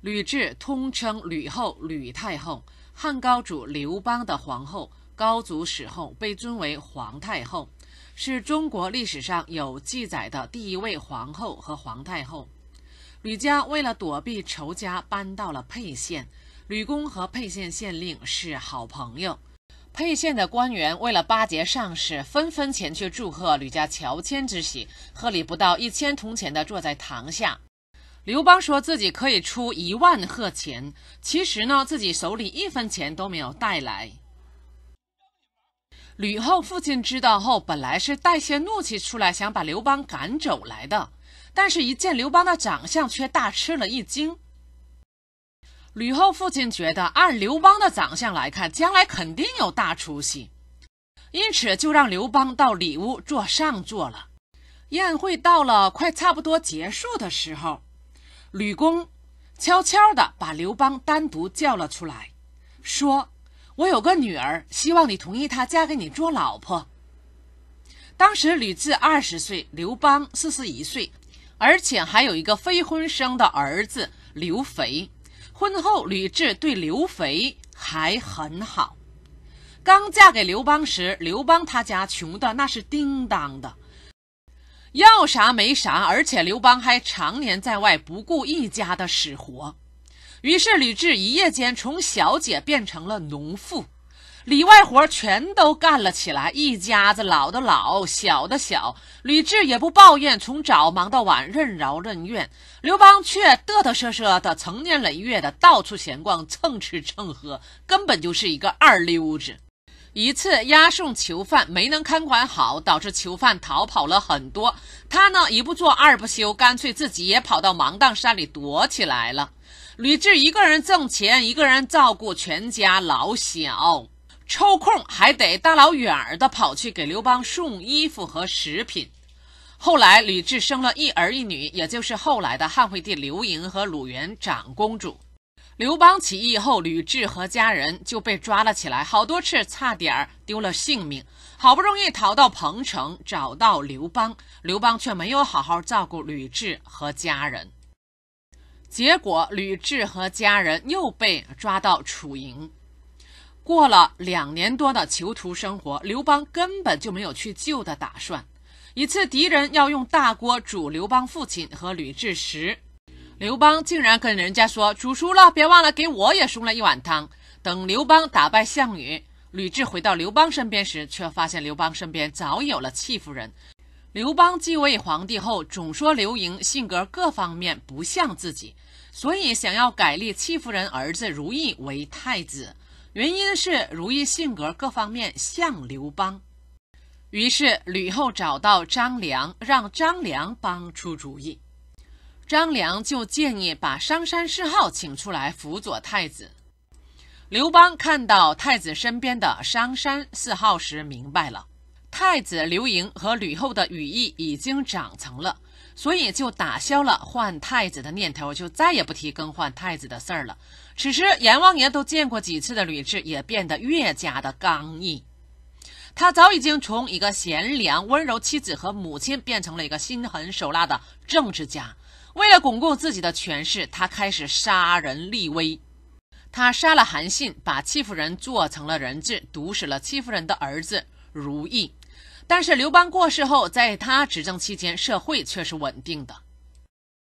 吕雉通称吕后、吕太后，汉高祖刘邦的皇后。高祖死后，被尊为皇太后，是中国历史上有记载的第一位皇后和皇太后。吕家为了躲避仇家，搬到了沛县。吕公和沛县县令是好朋友。沛县的官员为了巴结上司，纷纷前去祝贺吕家乔迁之喜，贺礼不到一千铜钱的，坐在堂下。刘邦说自己可以出一万贺钱，其实呢，自己手里一分钱都没有带来。吕后父亲知道后，本来是带些怒气出来，想把刘邦赶走来的，但是一见刘邦的长相，却大吃了一惊。吕后父亲觉得，按刘邦的长相来看，将来肯定有大出息，因此就让刘邦到里屋坐上座了。宴会到了快差不多结束的时候。吕公悄悄地把刘邦单独叫了出来，说：“我有个女儿，希望你同意她嫁给你做老婆。”当时吕雉二十岁，刘邦四十一岁，而且还有一个非婚生的儿子刘肥。婚后，吕雉对刘肥还很好。刚嫁给刘邦时，刘邦他家穷的那是叮当的。要啥没啥，而且刘邦还常年在外，不顾一家的死活。于是吕雉一夜间从小姐变成了农妇，里外活全都干了起来。一家子老的老，小的小，吕雉也不抱怨，从早忙到晚，任劳任怨。刘邦却嘚嘚瑟瑟的，成年累月的到处闲逛，蹭吃蹭喝，根本就是一个二流子。一次押送囚犯没能看管好，导致囚犯逃跑了很多。他呢一不做二不休，干脆自己也跑到芒砀山里躲起来了。吕雉一个人挣钱，一个人照顾全家老小，抽空还得大老远儿的跑去给刘邦送衣服和食品。后来吕雉生了一儿一女，也就是后来的汉惠帝刘盈和鲁元长公主。刘邦起义后，吕雉和家人就被抓了起来，好多次差点丢了性命。好不容易逃到彭城，找到刘邦，刘邦却没有好好照顾吕雉和家人。结果，吕雉和家人又被抓到楚营，过了两年多的囚徒生活，刘邦根本就没有去救的打算。一次，敌人要用大锅煮刘邦父亲和吕雉时，刘邦竟然跟人家说煮熟了，别忘了给我也送了一碗汤。等刘邦打败项羽，吕雉回到刘邦身边时，却发现刘邦身边早有了戚夫人。刘邦继位皇帝后，总说刘盈性格各方面不像自己，所以想要改立戚夫人儿子如意为太子，原因是如意性格各方面像刘邦。于是吕后找到张良，让张良帮出主意。张良就建议把商山四号请出来辅佐太子。刘邦看到太子身边的商山四号时，明白了太子刘盈和吕后的羽翼已经长成了，所以就打消了换太子的念头，就再也不提更换太子的事儿了。此时，阎王爷都见过几次的吕雉也变得越加的刚毅，他早已经从一个贤良温柔妻子和母亲变成了一个心狠手辣的政治家。为了巩固自己的权势，他开始杀人立威。他杀了韩信，把戚夫人做成了人质，毒死了戚夫人的儿子如意。但是刘邦过世后，在他执政期间，社会却是稳定的。